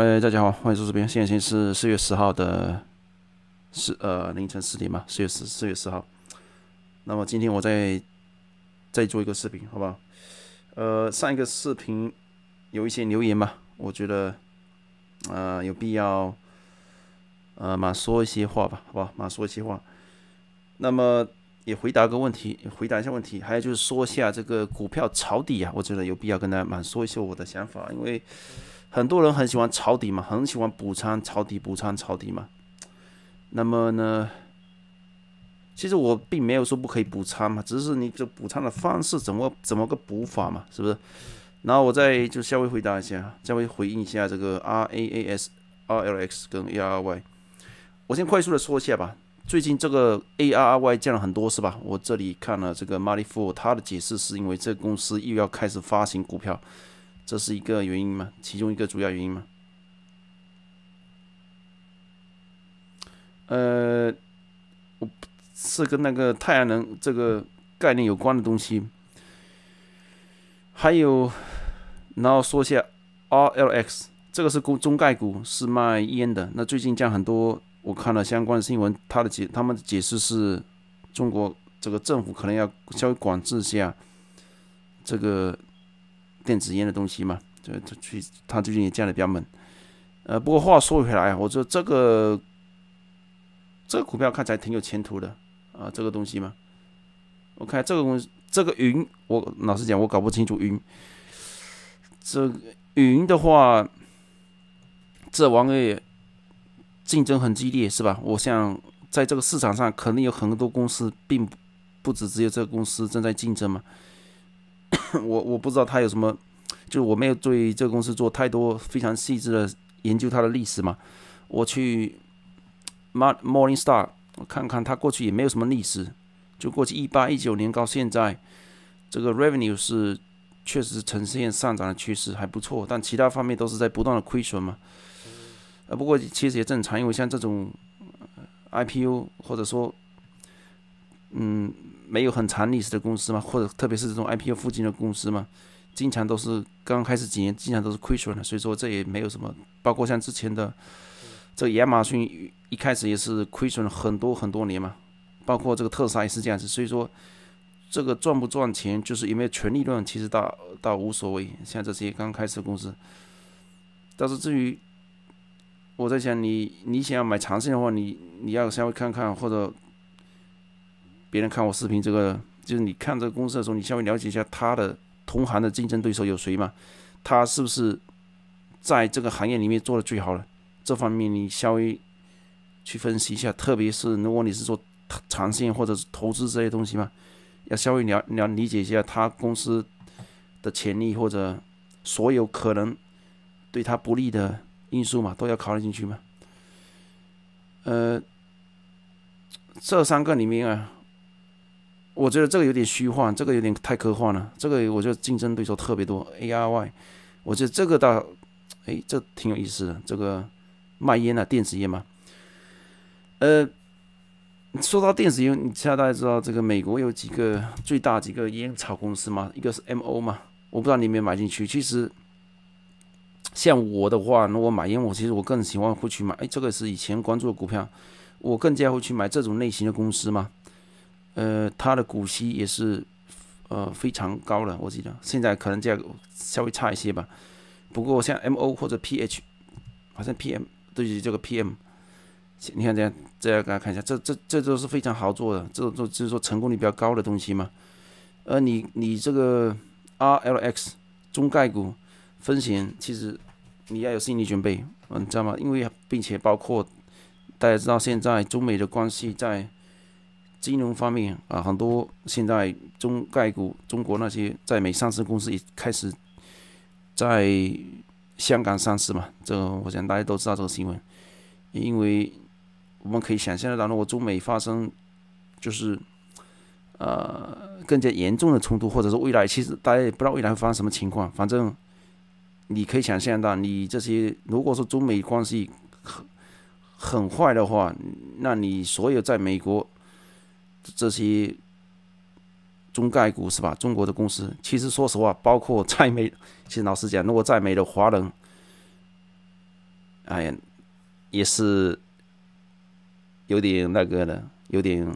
哎，大家好，欢迎收视。频。现在是四月十号的十呃凌晨四点嘛，四月十四月十号。那么今天我再再做一个视频，好不好？呃，上一个视频有一些留言嘛，我觉得啊有必要呃马说一些话吧，好吧，马说一些话。那么。也回答个问题，回答一下问题，还有就是说一下这个股票抄底啊，我觉得有必要跟大家说一下我的想法，因为很多人很喜欢抄底嘛，很喜欢补仓抄底补仓抄底嘛。那么呢，其实我并没有说不可以补仓嘛，只是你这补仓的方式怎么怎么个补法嘛，是不是？然后我再就稍微回答一下，稍微回应一下这个 R A A S R L X 跟 A R Y，我先快速的说一下吧。最近这个 A R R Y 降了很多是吧？我这里看了这个 m a r e y f o r 他的解释是因为这公司又要开始发行股票，这是一个原因吗？其中一个主要原因吗？呃，我是跟那个太阳能这个概念有关的东西，还有，然后说一下 R L X，这个是公中概股，是卖烟的，那最近降很多。我看了相关新闻，他的解，他们的解释是，中国这个政府可能要稍微管制一下这个电子烟的东西嘛？就他去，他最近也降得比较猛。呃，不过话说回来我说这个这个股票看起来挺有前途的啊，这个东西嘛。我看这个东西，这个云，我老实讲，我搞不清楚云。这个云的话，这玩意儿。竞争很激烈，是吧？我想在这个市场上，肯定有很多公司，并不不只只有这个公司正在竞争嘛。我我不知道他有什么，就我没有对这个公司做太多非常细致的研究，它的历史嘛。我去，Morningstar，我看看它过去也没有什么历史。就过去一八一九年到现在，这个 revenue 是确实呈现上涨的趋势，还不错，但其他方面都是在不断的亏损嘛。呃，不过其实也正常，因为像这种 IPO 或者说嗯没有很长历史的公司嘛，或者特别是这种 IPO 附近的公司嘛，经常都是刚开始几年经常都是亏损的，所以说这也没有什么。包括像之前的这个亚马逊一开始也是亏损了很多很多年嘛，包括这个特斯拉也是这样子。所以说这个赚不赚钱，就是有没有纯利润，其实倒倒无所谓。像这些刚开始公司，但是至于。我在想，你你想要买长线的话，你你要稍微看看，或者别人看我视频，这个就是你看这个公司的时候，你稍微了解一下他的同行的竞争对手有谁嘛？他是不是在这个行业里面做的最好了？这方面你稍微去分析一下，特别是如果你是做长线或者投资这些东西嘛，要稍微了了理解一下他公司的潜力或者所有可能对他不利的。因素嘛，都要考虑进去嘛。呃，这三个里面啊，我觉得这个有点虚幻，这个有点太科幻了。这个我觉得竞争对手特别多。ARY，我觉得这个倒，哎，这挺有意思的。这个卖烟的电子烟嘛。呃，说到电子烟，你现在大家知道这个美国有几个最大几个烟草公司嘛？一个是 MO 嘛，我不知道你有没有买进去。其实。像我的话，如果买烟，我其实我更喜欢会去买。哎，这个是以前关注的股票，我更加会去买这种类型的公司嘛。呃，它的股息也是呃非常高的，我记得现在可能价格稍微差一些吧。不过像 M O 或者 P H，好像 P M，对于这个 P M，你看这样这样给大家看一下，这这这都是非常好做的，这这就是说成功率比较高的东西嘛。呃，你你这个 R L X 中概股风险其实。你要有心理准备，你知道吗？因为并且包括大家知道，现在中美的关系在金融方面啊，很多现在中概股、中国那些在美上市公司也开始在香港上市嘛。这个我想大家都知道这个新闻，因为我们可以想象得到，如果中美发生就是呃更加严重的冲突，或者是未来，其实大家也不知道未来会发生什么情况，反正。你可以想象到，你这些如果说中美关系很很坏的话，那你所有在美国这些中概股是吧？中国的公司，其实说实话，包括在美，其实老实讲，如果在美的华人，哎呀，也是有点那个的，有点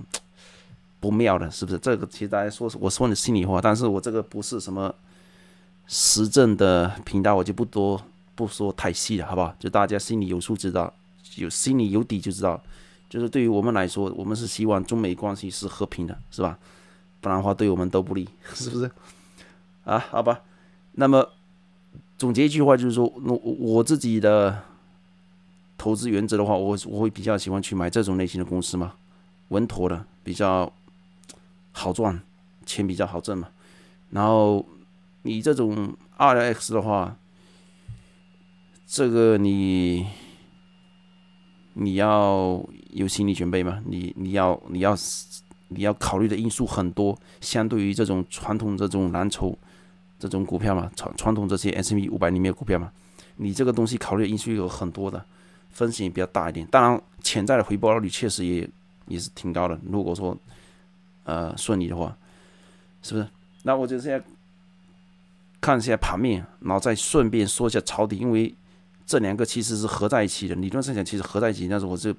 不妙的，是不是？这个其实大家说，我说的心里话，但是我这个不是什么。时政的频道我就不多不说太细了，好不好？就大家心里有数，知道有心里有底就知道。就是对于我们来说，我们是希望中美关系是和平的，是吧？不然的话，对我们都不利，是不是？啊，好吧。那么总结一句话，就是说，我我自己的投资原则的话，我我会比较喜欢去买这种类型的公司嘛，稳妥的，比较好赚，钱比较好挣嘛。然后。你这种 R x 的话，这个你你要有心理准备嘛？你你要你要你要考虑的因素很多，相对于这种传统这种蓝筹这种股票嘛，传传统这些 S M B 五百里面的股票嘛，你这个东西考虑因素有很多的，风险也比较大一点。当然，潜在的回报率确实也也是挺高的。如果说呃顺利的话，是不是？那我就是要。看一下盘面，然后再顺便说一下抄底，因为这两个其实是合在一起的。理论上讲，其实合在一起，但是我这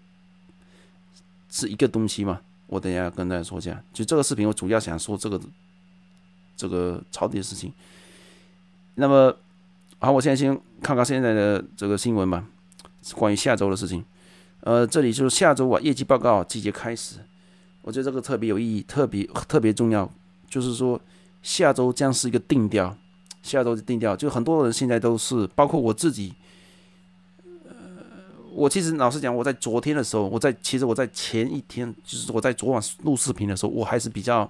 是一个东西嘛。我等下跟大家说一下。就这个视频，我主要想说这个这个抄底的事情。那么，好，我现在先看看现在的这个新闻吧，关于下周的事情。呃，这里就是下周啊，业绩报告季节开始，我觉得这个特别有意义，特别特别重要，就是说下周将是一个定调。下周就定掉，就很多人现在都是，包括我自己。呃，我其实老实讲，我在昨天的时候，我在其实我在前一天，就是我在昨晚录视频的时候，我还是比较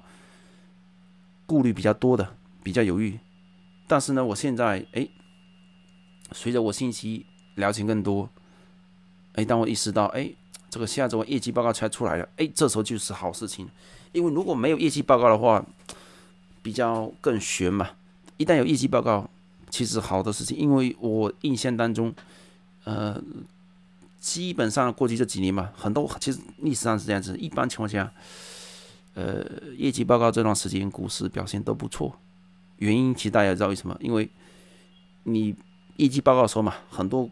顾虑比较多的，比较犹豫。但是呢，我现在哎，随着我信息了解更多，哎，当我意识到哎，这个下周业绩报告才出来了，哎，这时候就是好事情，因为如果没有业绩报告的话，比较更悬嘛。一旦有业绩报告，其实好的事情，因为我印象当中，呃，基本上过去这几年嘛，很多其实历史上是这样子，一般情况下，呃，业绩报告这段时间股市表现都不错，原因其实大家知道为什么，因为你业绩报告说嘛，很多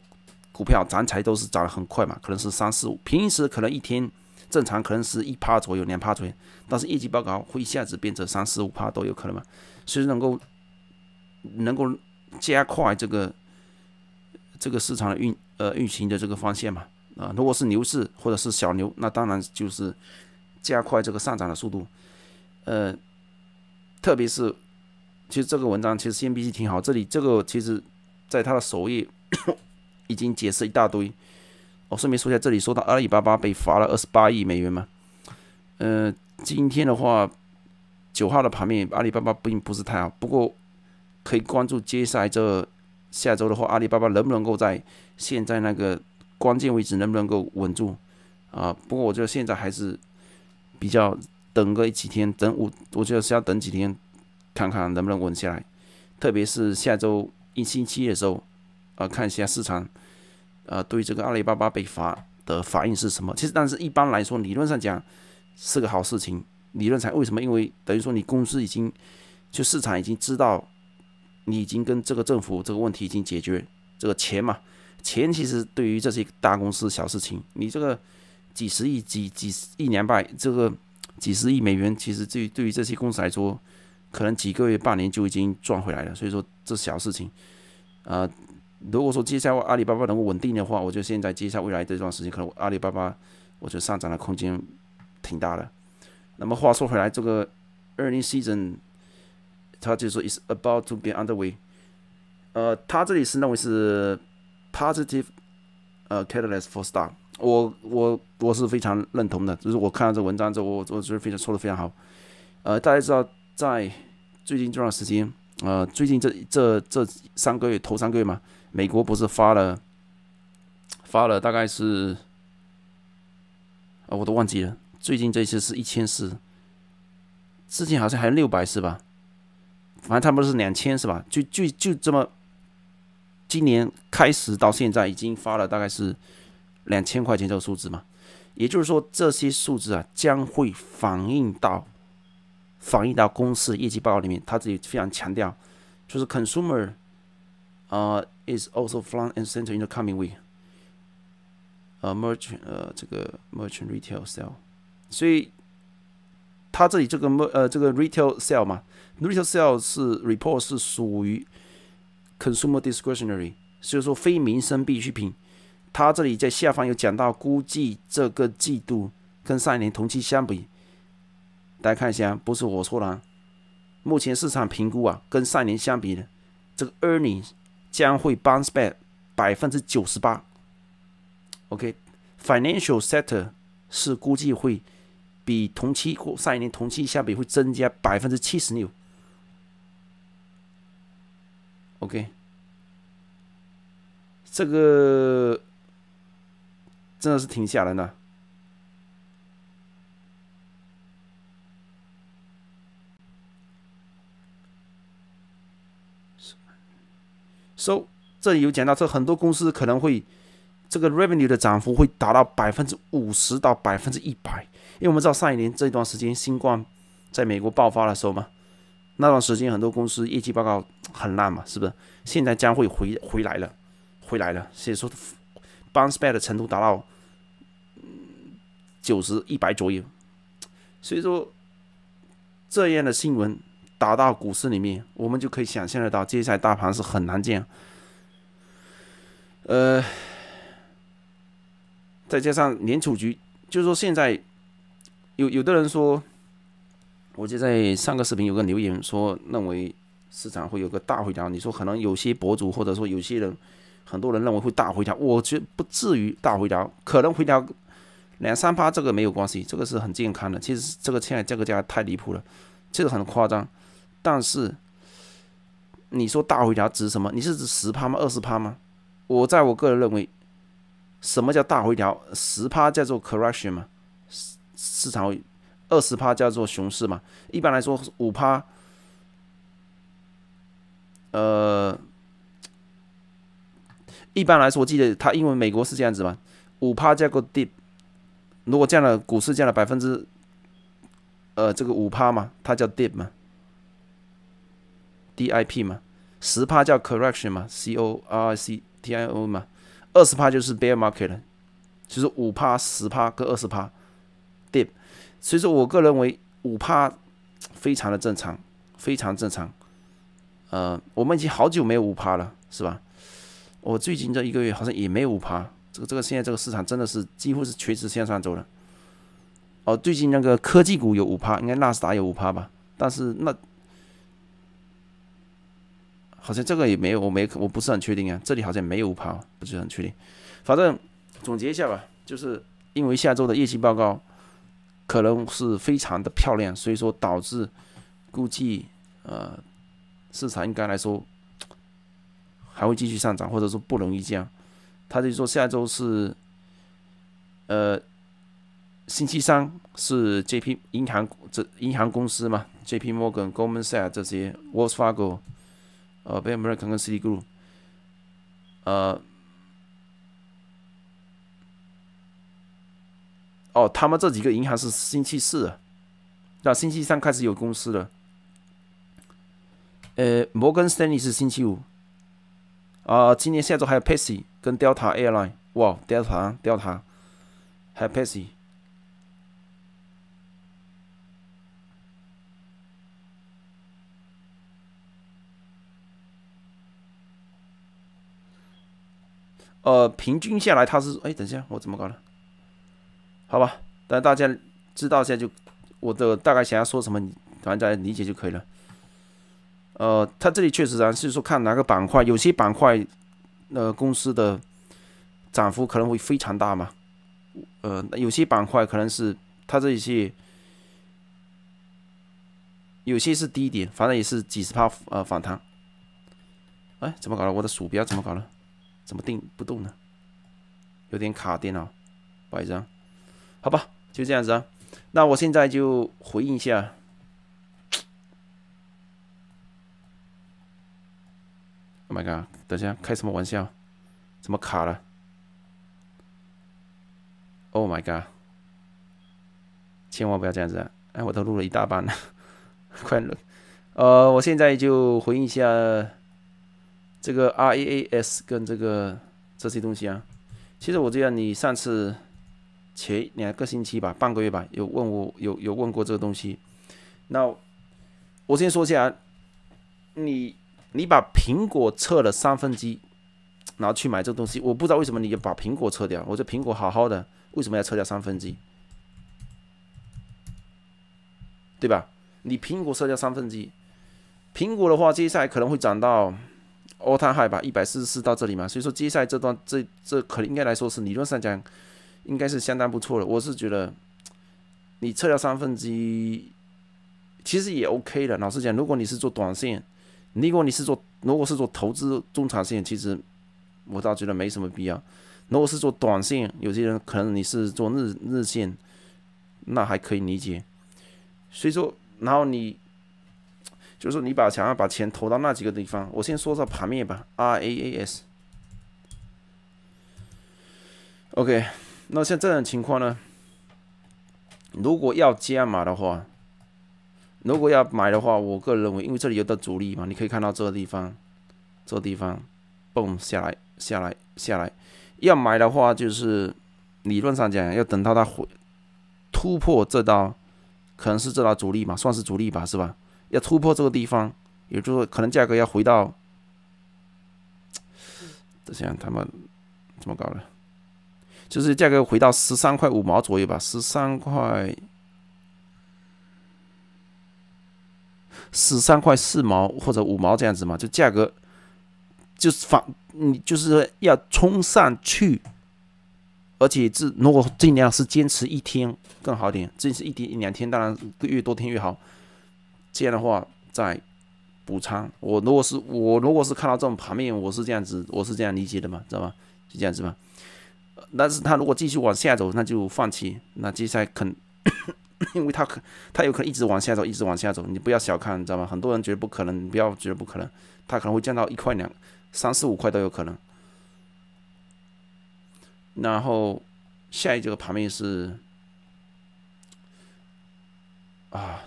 股票涨起来都是涨得很快嘛，可能是三四五，平时可能一天正常可能是一趴左右、两趴左右，但是业绩报告会一下子变成三四五趴都有可能嘛，所以能够。能够加快这个这个市场的运呃运行的这个方向嘛啊，如果是牛市或者是小牛，那当然就是加快这个上涨的速度。呃，特别是其实这个文章其实先 b 记挺好，这里这个其实在他的首页 已经解释一大堆。我顺便说一下，这里说到阿里巴巴被罚了二十八亿美元嘛。嗯，今天的话九号的盘面阿里巴巴并不是太好，不过。可以关注接下来这下周的话，阿里巴巴能不能够在现在那个关键位置能不能够稳住啊？不过我觉得现在还是比较等个几天，等五，我觉得是要等几天，看看能不能稳下来。特别是下周一星期的时候，呃，看一下市场，呃，对这个阿里巴巴被罚的反应是什么？其实，但是一般来说，理论上讲是个好事情。理论上为什么？因为等于说你公司已经就市场已经知道。你已经跟这个政府这个问题已经解决，这个钱嘛，钱其实对于这些大公司小事情，你这个几十亿几几一年半这个几十亿美元，其实对于对于这些公司来说，可能几个月半年就已经赚回来了。所以说这小事情，啊，如果说接下来阿里巴巴能够稳定的话，我觉得现在接下来未来这段时间，可能阿里巴巴我觉得上涨的空间挺大的。那么话说回来，这个二零 season 他就说，is about to get underway。呃，他这里是认为是 positive，呃，catalyst for s t a r 我我我是非常认同的，就是我看到这文章之后，我我觉得非常说的非常好。呃，大家知道，在最近这段时间，呃，最近这这这三个月头三个月嘛，美国不是发了发了大概是啊，我都忘记了。最近这次是一千四，之前好像还六百是吧？反正差不多是两千，是吧？就就就这么，今年开始到现在，已经发了大概是两千块钱这个数字嘛。也就是说，这些数字啊，将会反映到反映到公司业绩报告里面。他自己非常强调，就是 consumer，呃，is also front and center in the coming week，呃，merchant，呃，这个 merchant retail s a l e 所以。它这里这个么呃，这个 retail sale 嘛，retail sale 是 report 是属于 consumer discretionary，所以说非民生必需品。它这里在下方有讲到，估计这个季度跟上年同期相比，大家看一下，不是我说啊。目前市场评估啊，跟上年相比呢，这个 earning 将会 bounce back 百分之九十八。OK，financial sector 是估计会。比同期或上一年同期相比会增加百分之七十六。OK，这个真的是挺吓人的。So，这里有讲到，这很多公司可能会这个 revenue 的涨幅会达到百分之五十到百分之一百。因为我们知道上一年这段时间新冠在美国爆发的时候嘛，那段时间很多公司业绩报告很烂嘛，是不是？现在将会回回来了，回来了。所以说，bounce back 的程度达到九十一百左右。所以说，这样的新闻打到股市里面，我们就可以想象得到接下来大盘是很难见。呃，再加上联储，局，就是说现在。有有的人说，我就在上个视频有个留言说，认为市场会有个大回调。你说可能有些博主或者说有些人，很多人认为会大回调，我觉不至于大回调，可能回调两三趴，这个没有关系，这个是很健康的。其实这个现在价格价太离谱了，这个很夸张。但是你说大回调指什么？你是指十趴吗？二十趴吗？我在我个人认为，什么叫大回调？十趴叫做 correction 吗？市场二十趴叫做熊市嘛，一般来说五趴，呃，一般来说我记得它因为美国是这样子嘛，五趴叫个 dip，如果降了股市降了百分之，呃，这个五趴嘛，它叫 dip 嘛，d i p 嘛，十趴叫 correction 嘛，c o r c t i o 嘛，二十趴就是 bear market，就是五趴、十趴跟二十趴。对，所以说我个人认为五趴非常的正常，非常正常。呃，我们已经好久没有五趴了，是吧？我最近这一个月好像也没有五趴。这个这个现在这个市场真的是几乎是垂直向上走了。哦，最近那个科技股有五趴，应该纳斯达有五趴吧？但是那好像这个也没有，我没我不是很确定啊。这里好像没五趴，不是很确定。反正总结一下吧，就是因为下周的业绩报告。可能是非常的漂亮，所以说导致估计呃市场应该来说还会继续上涨，或者说不容易降。他就说下周是呃星期三是 J.P. 银行这银行公司嘛，J.P. Morgan、Goldman Sachs 这些 w a r e n b u f e t t 呃，Bank of America，呃。哦，他们这几个银行是星期四，那星期三开始有公司了。呃，摩根士丹利是星期五。啊，今年下周还有 Pacey 跟 Delta Airline，哇，Delta Delta，还有 Pacey。呃，平均下来，它是哎，等一下，我怎么搞了？好吧，但大家知道一下就我的大概想要说什么，你反正理解就可以了。呃，他这里确实啊是说看哪个板块，有些板块呃公司的涨幅可能会非常大嘛。呃，有些板块可能是他这里是有些是低点，反正也是几十帕呃反弹。哎，怎么搞了？我的鼠标怎么搞了？怎么定不动呢？有点卡电脑，不好意思啊。好吧，就这样子啊。那我现在就回应一下。Oh my god！等下，开什么玩笑？怎么卡了？Oh my god！千万不要这样子。啊！哎，我都录了一大半了，快录。呃，我现在就回应一下这个 RaaS 跟这个这些东西啊。其实我记得你上次。前两个星期吧，半个月吧，有问我有有问过这个东西。那我先说一下，你你把苹果撤了三分之一，然后去买这个东西，我不知道为什么你就把苹果撤掉。我这苹果好好的，为什么要撤掉三分之一？对吧？你苹果撤掉三分之一，苹果的话，接下来可能会涨到欧特海吧，一百四十四到这里嘛。所以说，接下来这段这这可能应该来说是理论上讲。应该是相当不错的。我是觉得，你撤掉三分之一，其实也 OK 的。老实讲，如果你是做短线，如果你是做，如果是做投资中长线，其实我倒觉得没什么必要。如果是做短线，有些人可能你是做日日线，那还可以理解。所以说，然后你就是你把想要把钱投到那几个地方，我先说说盘面吧。R A A S，OK。那像这种情况呢？如果要加码的话，如果要买的话，我个人认为，因为这里有的阻力嘛，你可以看到这个地方，这地方蹦下来，下来，下来。要买的话，就是理论上讲，要等到它回突破这道，可能是这道阻力嘛，算是阻力吧，是吧？要突破这个地方，也就是说，可能价格要回到，这下他们怎么搞的？就是价格回到十三块五毛左右吧，十三块，十三块四毛或者五毛这样子嘛，就价格，就是反你就是要冲上去，而且这如果尽量是坚持一天更好点，坚持一天一两天，当然越多天越好。这样的话再补仓，我如果是我如果是看到这种盘面，我是这样子，我是这样理解的嘛，知道吗？是这样子吧。但是他如果继续往下走，那就放弃。那接下来肯，因为他可，他有可能一直往下走，一直往下走。你不要小看，你知道吗？很多人觉得不可能，不要觉得不可能，他可能会降到一块两、三四五块都有可能。然后下一个盘面是啊，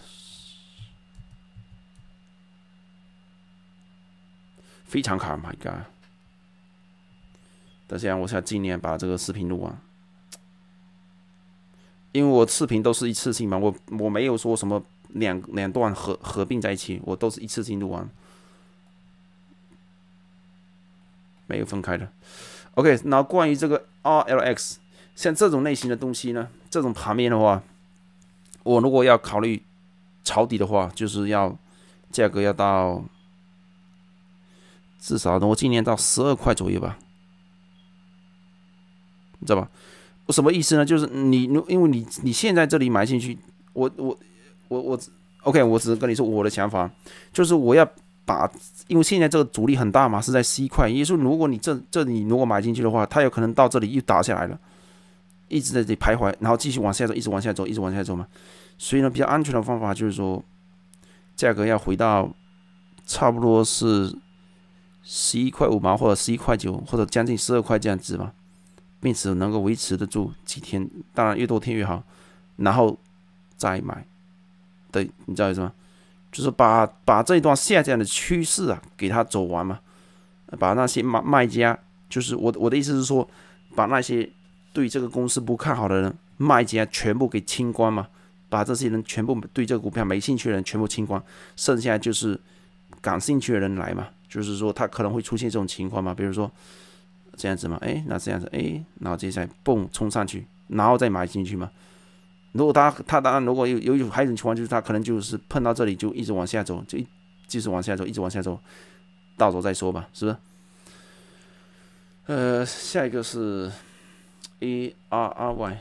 非常可怕，哥。等下，我想尽量把这个视频录完，因为我视频都是一次性嘛，我我没有说什么两两段合合并在一起，我都是一次性录完，没有分开的。OK，那关于这个 RLX，像这种类型的东西呢，这种盘面的话，我如果要考虑抄底的话，就是要价格要到至少，我尽量到十二块左右吧。知道吧？我什么意思呢？就是你，因为你你现在这里买进去，我我我我，OK，我只是跟你说我的想法，就是我要把，因为现在这个阻力很大嘛，是在十一块，也就是说，如果你这这里如果买进去的话，它有可能到这里又打下来了，一直在这里徘徊，然后继续往下走，一直往下走，一直往下走嘛。所以呢，比较安全的方法就是说，价格要回到差不多是十一块五毛或者十一块九或者将近十二块这样子嘛。并且能够维持得住几天，当然越多天越好，然后再买。对，你知道意思吗？就是把把这一段下降的趋势啊，给它走完嘛，把那些卖卖家，就是我我的意思是说，把那些对这个公司不看好的人，卖家全部给清光嘛，把这些人全部对这个股票没兴趣的人全部清光，剩下就是感兴趣的人来嘛，就是说他可能会出现这种情况嘛，比如说。这样子吗？哎，那这样子，哎，然后接下来蹦冲上去，然后再买进去吗？如果他他当然如果有有有还一种情况，就是他可能就是碰到这里就一直往下走，就继续往下走，一直往下走，到时候再说吧，是不是？呃，下一个是 A R R Y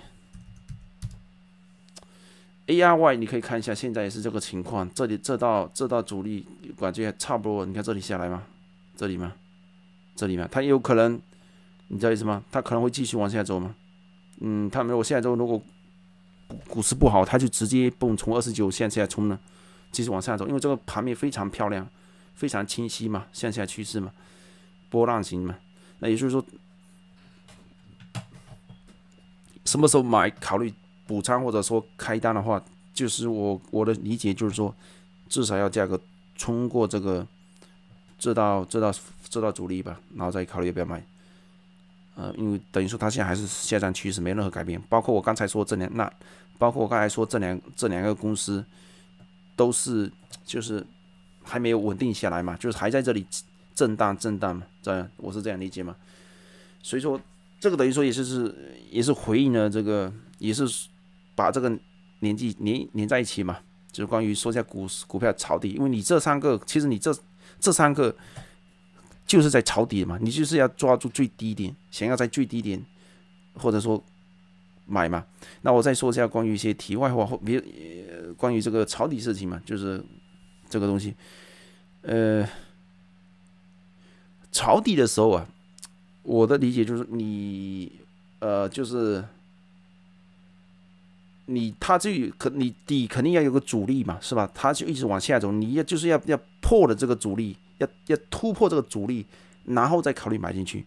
A R Y，你可以看一下，现在也是这个情况，这里这道这道阻力感觉差不多，你看这里下来吗？这里吗？这里吗？它有可能。你知道意思吗？它可能会继续往下走吗？嗯，他如果下周如果股市不好，它就直接蹦从二十九向下冲了，继续往下走，因为这个盘面非常漂亮，非常清晰嘛，向下趋势嘛，波浪形嘛。那也就是说，什么时候买？考虑补仓或者说开单的话，就是我我的理解就是说，至少要价格冲过这个这道这道这道阻力吧，然后再考虑要不要买。呃，因为等于说它现在还是下降趋势，没任何改变。包括我刚才说这两那，包括我刚才说这两这两个公司，都是就是还没有稳定下来嘛，就是还在这里震荡震荡嘛，这样我是这样理解嘛。所以说这个等于说也是是也是回应了这个，也是把这个年纪连连在一起嘛，就是关于说一下股股票炒底，因为你这三个其实你这这三个。就是在抄底嘛，你就是要抓住最低点，想要在最低点，或者说买嘛。那我再说一下关于一些题外话，比如关于这个抄底事情嘛，就是这个东西。呃，抄底的时候啊，我的理解就是你，呃，就是你，它就可你底肯定要有个阻力嘛，是吧？它就一直往下走，你要就是要要破了这个阻力。要要突破这个阻力，然后再考虑买进去，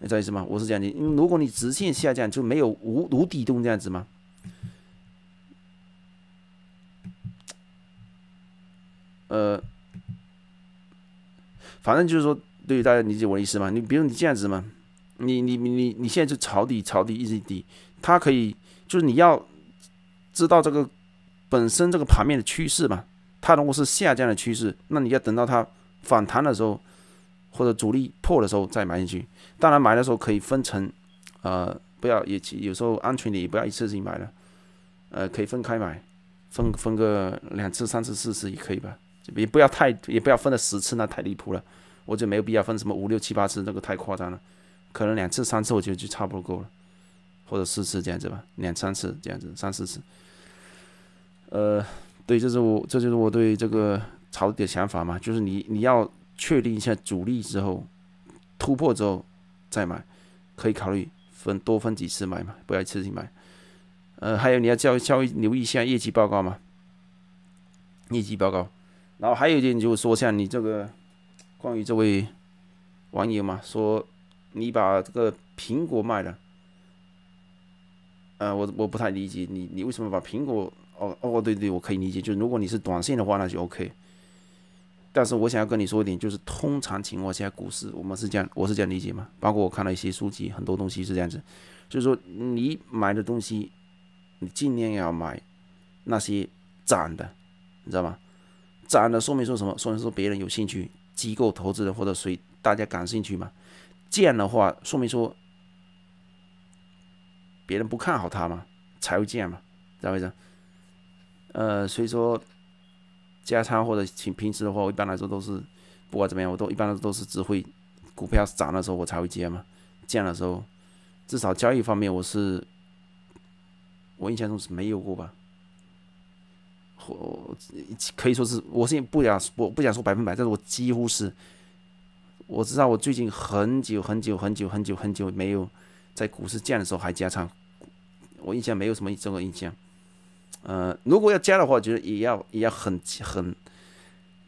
你知道意思吗？我是这样子，如果你直线下降，就没有无无底洞这样子吗？呃，反正就是说，对于大家理解我的意思吗？你比如你这样子嘛，你你你你你现在就抄底抄底一直底，它可以就是你要知道这个本身这个盘面的趋势嘛，它如果是下降的趋势，那你要等到它。反弹的时候，或者主力破的时候再买进去。当然买的时候可以分层，呃，不要也有时候安全点，不要一次性买了，呃，可以分开买，分分个两次、三次、四次也可以吧，也不要太也不要分了十次，那太离谱了。我就没有必要分什么五六七八次，那个太夸张了。可能两次、三次，我觉得就差不多够了，或者四次这样子吧，两三次这样子，三四次。呃，对，这是我这就是我对这个。炒的想法嘛，就是你你要确定一下主力之后突破之后再买，可以考虑分多分几次买嘛，不要一次性买。呃，还有你要交交留意一下业绩报告嘛，业绩报告。然后还有一点，就是说像你这个关于这位网友嘛，说你把这个苹果卖了，呃，我我不太理解你你为什么把苹果，哦哦对对，我可以理解，就是如果你是短线的话，那就 OK。但是我想要跟你说一点，就是通常情况下股市我们是这样，我是这样理解嘛。包括我看了一些书籍，很多东西是这样子，就是说你买的东西，你尽量要买那些涨的，你知道吗？涨的说明说什么？说明说别人有兴趣，机构投资人或者谁大家感兴趣嘛。降的话说明说别人不看好它嘛，才会降嘛，知道为么？呃，所以说。加仓或者平平时的话，我一般来说都是不管怎么样，我都一般来说都是只会股票涨的时候我才会接嘛，降的时候至少交易方面我是我印象中是没有过吧，或可以说是我现在不想我不想说百分百，但是我几乎是我知道我最近很久很久很久很久很久没有在股市降的时候还加仓，我印象没有什么这个印象。呃，如果要加的话，就是也要也要很很。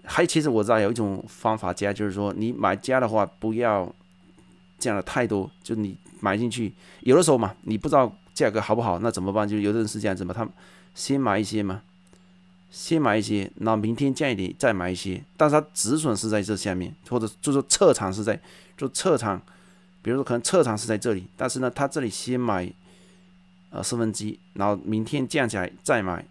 还其实我知道有一种方法加，就是说你买加的话，不要降了太多。就你买进去，有的时候嘛，你不知道价格好不好，那怎么办？就有的人是这样子嘛，他先买一些嘛，先买一些，那明天降一点再买一些，但是他止损是在这下面，或者就是说撤场是在，就撤场，比如说可能撤场是在这里，但是呢，他这里先买。呃，四分之一，然后明天降下来再买，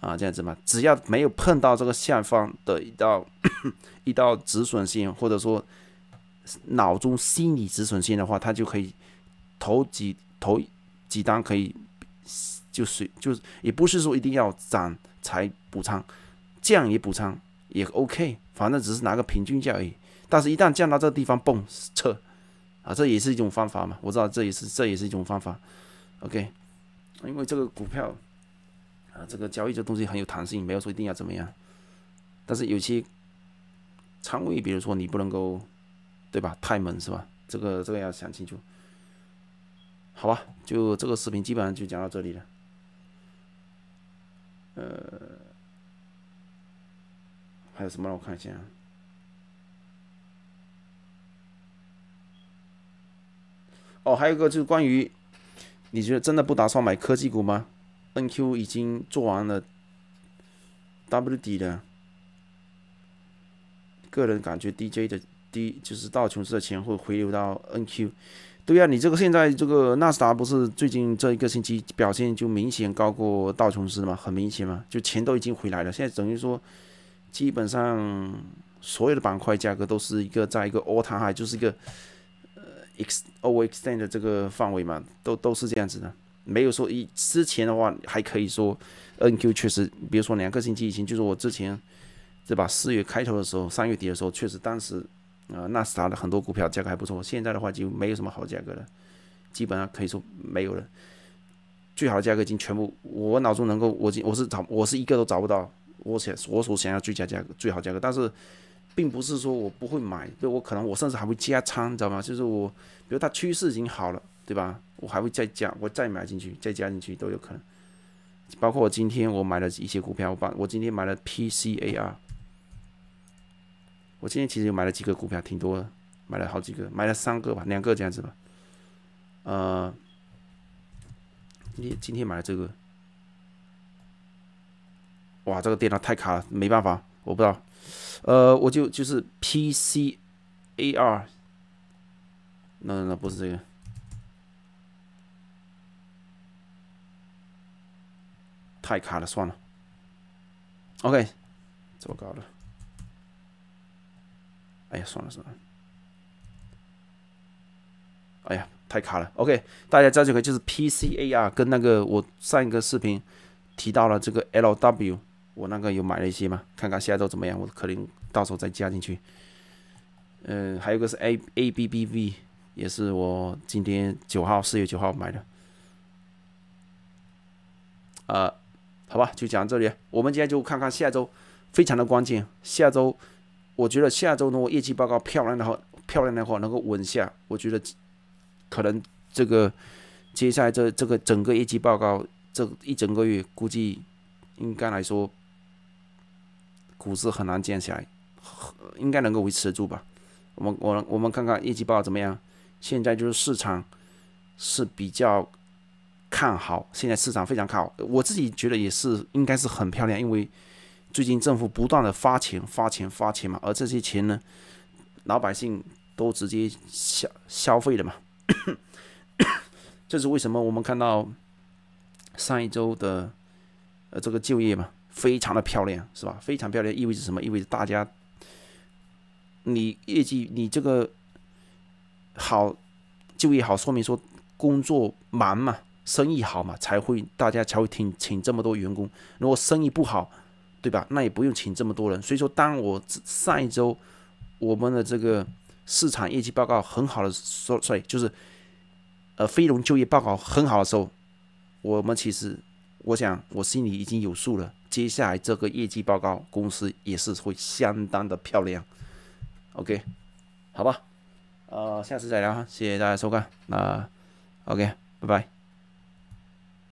啊，这样子嘛，只要没有碰到这个下方的一道 一道止损线，或者说脑中心理止损线的话，它就可以投几投几单，可以就随就，也不是说一定要涨才补仓，降也补仓也 OK，反正只是拿个平均价而已。但是，一旦降到这个地方，嘣，撤，啊，这也是一种方法嘛。我知道这也是这也是一种方法。OK，因为这个股票，啊，这个交易这东西很有弹性，没有说一定要怎么样，但是有些仓位，比如说你不能够，对吧？太猛是吧？这个这个要想清楚，好吧？就这个视频基本上就讲到这里了。呃，还有什么？让我看一下。哦，还有一个就是关于。你觉得真的不打算买科技股吗？NQ 已经做完了，WD 的，个人感觉 DJ 的 D 就是道琼斯的钱会回流到 NQ。对呀，你这个现在这个纳斯达不是最近这一个星期表现就明显高过道琼斯吗？很明显嘛，就钱都已经回来了。现在等于说，基本上所有的板块价格都是一个在一个 O 抬海，就是一个。ex over extend 的这个范围嘛，都都是这样子的，没有说一之前的话还可以说，NQ 确实，比如说两个星期以前，就是我之前对把四月开头的时候，三月底的时候，确实当时啊纳斯达的很多股票价格还不错，现在的话就没有什么好价格了，基本上可以说没有了，最好的价格已经全部，我脑中能够，我我我是找我是一个都找不到，我想我所想要最佳价格最好价格，但是。并不是说我不会买，就我可能我甚至还会加仓，知道吗？就是我，比如它趋势已经好了，对吧？我还会再加，我再买进去，再加进去都有可能。包括我今天我买了一些股票，我把我今天买了 P C A R，我今天其实买了几个股票，挺多，的，买了好几个，买了三个吧，两个这样子吧。呃，今今天买了这个，哇，这个电脑太卡了，没办法，我不知道。呃，我就就是 P C A R，那那不是这个，太卡了，算了。O K，么搞了。哎呀，算了算了。哎呀，太卡了。O K，大家加就可以，就是 P C A R 跟那个我上一个视频提到了这个 L W。我那个有买了一些嘛，看看下周怎么样，我可能到时候再加进去。嗯，还有个是 A A B B V，也是我今天九号四月九号买的。啊，好吧，就讲这里。我们今天就看看下周，非常的关键。下周，我觉得下周如果业绩报告漂亮的话，漂亮的话能够稳下，我觉得可能这个接下来这这个整个业绩报告这一整个月，估计应该来说。股市很难建起来，应该能够维持得住吧？我们我我们看看业绩报怎么样？现在就是市场是比较看好，现在市场非常看好。我自己觉得也是，应该是很漂亮，因为最近政府不断的发钱、发钱、发钱嘛，而这些钱呢，老百姓都直接消消费了嘛。这是为什么？我们看到上一周的呃这个就业嘛。非常的漂亮，是吧？非常漂亮，意味着什么？意味着大家，你业绩你这个好，就业好，说明说工作忙嘛，生意好嘛，才会大家才会请请这么多员工。如果生意不好，对吧？那也不用请这么多人。所以说，当我上一周我们的这个市场业绩报告很好的时候，所以就是呃，非农就业报告很好的时候，我们其实我想我心里已经有数了。接下来这个业绩报告，公司也是会相当的漂亮。OK，好吧，呃，下次再聊哈，谢谢大家收看，那 OK，拜拜。